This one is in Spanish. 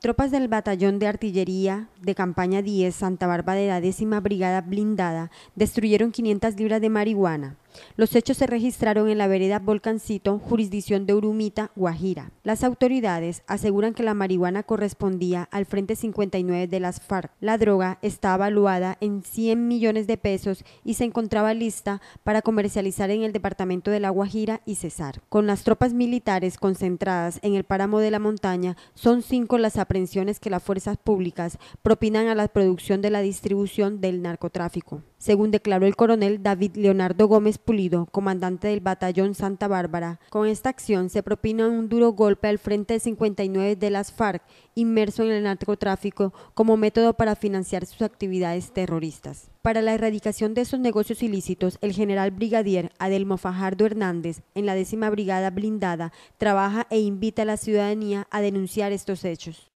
Tropas del Batallón de Artillería de Campaña 10 Santa Bárbara de la Décima Brigada Blindada destruyeron 500 libras de marihuana, los hechos se registraron en la vereda Volcancito, jurisdicción de Urumita, Guajira. Las autoridades aseguran que la marihuana correspondía al Frente 59 de las FARC. La droga está evaluada en 100 millones de pesos y se encontraba lista para comercializar en el departamento de La Guajira y Cesar. Con las tropas militares concentradas en el páramo de la montaña, son cinco las aprehensiones que las fuerzas públicas propinan a la producción de la distribución del narcotráfico según declaró el coronel David Leonardo Gómez Pulido, comandante del batallón Santa Bárbara. Con esta acción se propina un duro golpe al frente de 59 de las FARC, inmerso en el narcotráfico, como método para financiar sus actividades terroristas. Para la erradicación de esos negocios ilícitos, el general brigadier Adelmo Fajardo Hernández, en la décima brigada blindada, trabaja e invita a la ciudadanía a denunciar estos hechos.